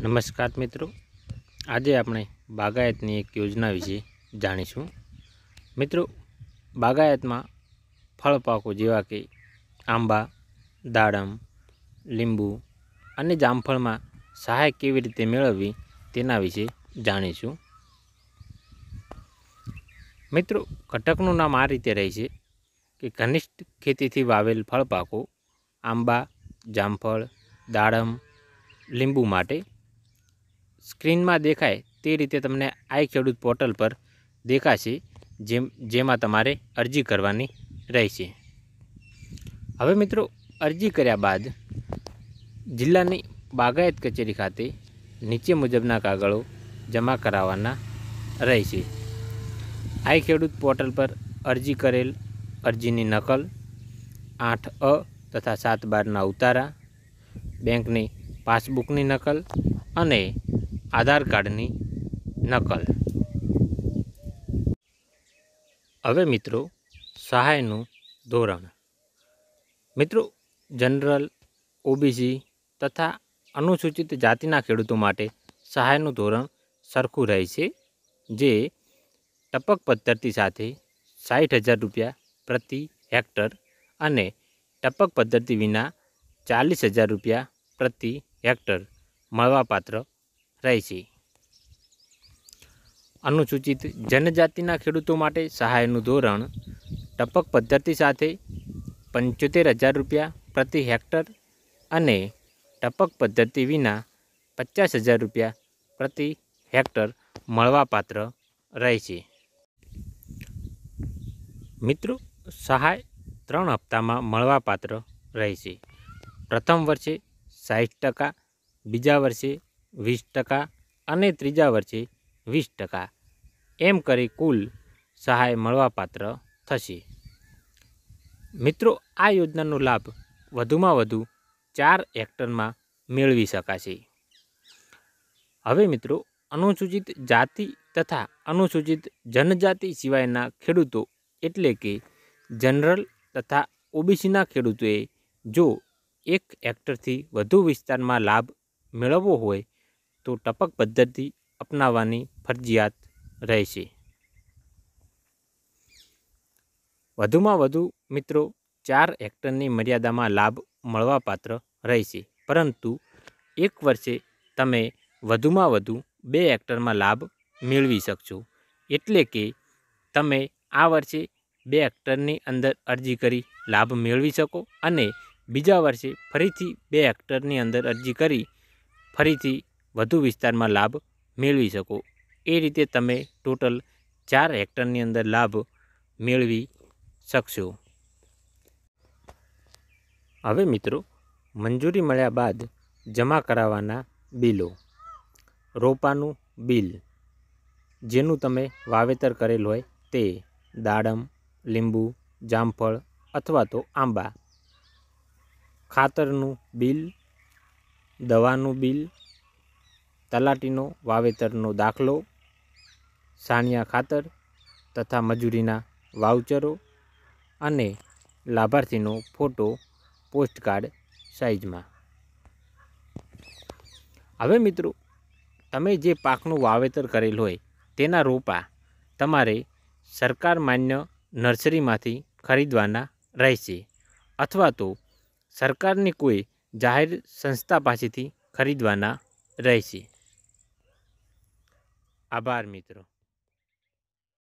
નમસ્કાર મિત્રો આજે આપણે બાગાયતની એક યોજના વિશે જાણીશું મિત્રો બાગાયતમાં ફળ પાકો જેવા કે આંબા દાડમ લીંબુ અને જામફળમાં સહાય કેવી રીતે મેળવવી તેના વિશે જાણીશું મિત્રો ઘટકનું નામ આ રીતે રહે છે કે ઘનિષ્ઠ ખેતીથી વાવેલ ફળ પાકો આંબા જામફળ દાડમ લીંબુ માટે સ્ક્રીનમાં દેખાય તે રીતે તમને આઈ ખેડૂત પોર્ટલ પર દેખાશે જેમ જેમાં તમારે અરજી કરવાની રહેશે હવે મિત્રો અરજી કર્યા બાદ જિલ્લાની બાગાયત કચેરી ખાતે નીચે મુજબના કાગળો જમા કરાવવાના રહેશે આઈ ખેડૂત પોર્ટલ પર અરજી કરેલ અરજીની નકલ આઠ અ તથા સાત બારના ઉતારા બેંકની પાસબુકની નકલ અને આધાર કાર્ડની નકલ હવે મિત્રો સહાયનું ધોરણ મિત્રો જનરલ ઓબીસી તથા અનુસૂચિત જાતિના ખેડૂતો માટે સહાયનું ધોરણ સરખું રહે છે જે ટપક પદ્ધતિ સાથે સાઠ હજાર રૂપિયા પ્રતિ હેક્ટર અને ટપક પદ્ધતિ વિના ચાલીસ હજાર રૂપિયા પ્રતિ હેક્ટર મળવાપાત્ર છે અનુસૂચિત જનજાતિના ખેડૂતો માટે સહાયનું ધોરણ ટપક પદ્ધતિ સાથે પંચોતેર હજાર રૂપિયા પ્રતિ હેક્ટર અને ટપક પદ્ધતિ વિના પચાસ હજાર રૂપિયા પ્રતિ હેક્ટર મળવાપાત્ર રહે છે મિત્રો સહાય ત્રણ હપ્તામાં મળવાપાત્ર રહે છે પ્રથમ વર્ષે સાઠ ટકા બીજા વર્ષે વીસ ટકા અને ત્રીજા વર્ષે વીસ ટકા એમ કરી કુલ સહાય મળવાપાત્ર થશે મિત્રો આ યોજનાનો લાભ વધુમાં વધુ ચાર હેક્ટરમાં મેળવી શકાશે હવે મિત્રો અનુસૂચિત જાતિ તથા અનુસૂચિત જનજાતિ સિવાયના ખેડૂતો એટલે કે જનરલ તથા ઓબીસીના ખેડૂતોએ જો એક હેક્ટરથી વધુ વિસ્તારમાં લાભ મેળવવો હોય તો ટપક પદ્ધતિ અપનાવવાની ફરજિયાત રહેશે વધુમાં વધુ મિત્રો ચાર હેક્ટરની મર્યાદામાં લાભ મળવાપાત્ર રહેશે પરંતુ એક વર્ષે તમે વધુમાં વધુ બે હેક્ટરમાં લાભ મેળવી શકશો એટલે કે તમે આ વર્ષે બે હેક્ટરની અંદર અરજી કરી લાભ મેળવી શકો અને બીજા વર્ષે ફરીથી બે હેક્ટરની અંદર અરજી કરી ફરીથી વધુ વિસ્તારમાં લાભ મેળવી શકો એ રીતે તમે ટોટલ ચાર હેક્ટરની અંદર લાભ મેળવી શકશો હવે મિત્રો મંજૂરી મળ્યા બાદ જમા કરાવવાના બિલો રોપાનું બિલ જેનું તમે વાવેતર કરેલ હોય તે દાડમ લીંબુ જામફળ અથવા તો આંબા ખાતરનું બિલ દવાનું બિલ તલાટીનો વાવેતરનો દાખલો સાણિયા ખાતર તથા મજૂરીના વાઉચરો અને લાભાર્થીનો ફોટો પોસ્ટકાર્ડ સાઇઝમાં હવે મિત્રો તમે જે પાકનું વાવેતર કરેલ હોય તેના રોપા તમારે સરકાર માન્ય નર્સરીમાંથી ખરીદવાના રહેશે અથવા તો સરકારની કોઈ જાહેર સંસ્થા પાસેથી ખરીદવાના રહેશે આભાર મિત્રો